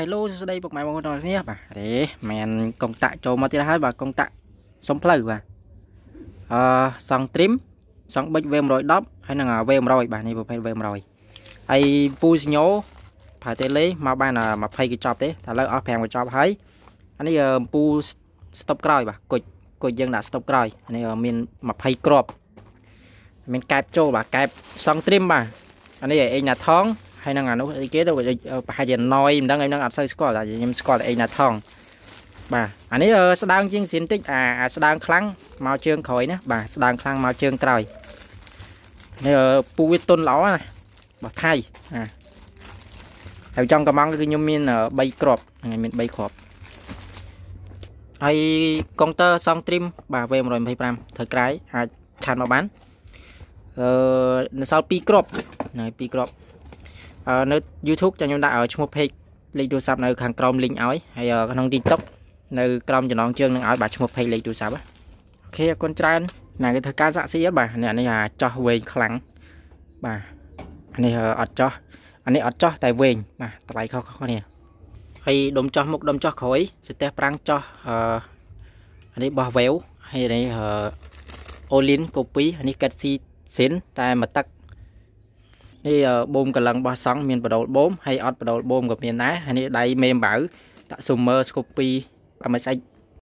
ហេឡូសួស្តីពុកម៉ែបងប្អូនទាំងគ្នាបាទរេមែនកុងតាក់ចូលមកទៀតហើយបាទកុងតាក់សុំផ្លូវបាទអឺសង់ត្រីមសង់ប៊ិច V110 ហើយនឹង V100 បាទនេះប្រភេទ V100 ហើយពូសញោផាតេលេមកបាន20កញ្ចប់ទេតែឥឡូវអស់5កញ្ចប់ហើយអានេះពូស្តុបក្រោយ បាទគុជគុជយើងដាក់ស្តុបក្រោយអានេះមាន20គ្រាប់មានកែបចូលបាទកែបសង់ត្រីមបាទអានេះឯងណាថងហើយនឹងអានោះអីគេទៅដូចប្រហែលជាណយមិនដឹងអីនឹងអត់សូវស្គាល់តែខ្ញុំស្គាល់តែអីណាថងបាទអានេះស្ដើងជាងស្រៀនតិចអាស្ដើងខ្លាំងមកជើងក្រោយណាបាទស្ដើងខ្លាំងមកជើងក្រោយនេះពូវាទុនល្អណារបស់ថៃណាហើយចំកំងគឺខ្ញុំមាន3គ្រាប់ហ្នឹងមាន3គ្រាប់ហើយកុងទ័រ Song Trim បាទ V125 ត្រូវក្រៃអាចឆានមកបានអឺនៅសល់2គ្រាប់នៅ2គ្រាប់នៅ YouTube ចាំខ្ញុំដាក់ឈ្មោះ page លេខទូរស័ព្ទនៅ ខាងក្រោម link ឲ្យហើយក្នុង TikTok នៅក្រោមចំណងជើងនឹងឲ្យបាទឈ្មោះ page លេខទូរស័ព្ទអូខេអរគុណច្រើនណាគេធ្វើការសាក់ស៊ីបាទអ្នកនេះអាចោះវែងខ្លាំងបាទនេះអត់ចោះអានេះអត់ចោះតែវែងបាទតម្លៃខុសគ្នាហើយដុំចោះមុខដុំចោះក្រោយសតេះប្រាំងចោះអឺអានេះបោះវែវហើយនេះអូលីនកូពីអានេះកាត់ស៊ីសិនតែមកទឹកនេះបូមកលឹងរបស់សង់មានបដូលបូមហើយអត់បដូលបូមក៏មានដែរហើយនេះដៃមេមបៅដាក់ Summer Scoopy អាមេស្អិច